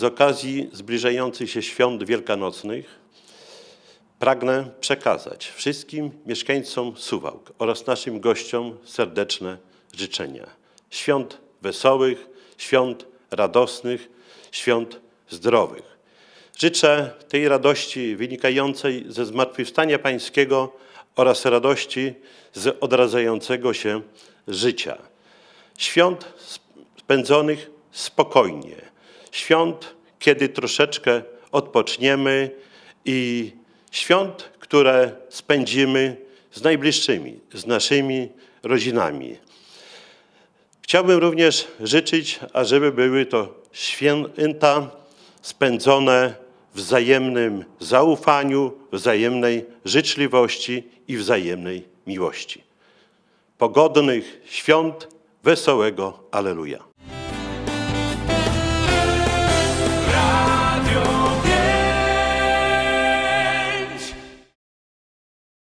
Z okazji zbliżających się świąt wielkanocnych pragnę przekazać wszystkim mieszkańcom Suwałk oraz naszym gościom serdeczne życzenia. Świąt wesołych, świąt radosnych, świąt zdrowych. Życzę tej radości wynikającej ze zmartwychwstania Pańskiego oraz radości z odradzającego się życia. Świąt spędzonych spokojnie, świąt, kiedy troszeczkę odpoczniemy i świąt, które spędzimy z najbliższymi, z naszymi rodzinami. Chciałbym również życzyć, ażeby były to święta spędzone w wzajemnym zaufaniu, wzajemnej życzliwości i wzajemnej miłości. Pogodnych świąt, wesołego Aleluja.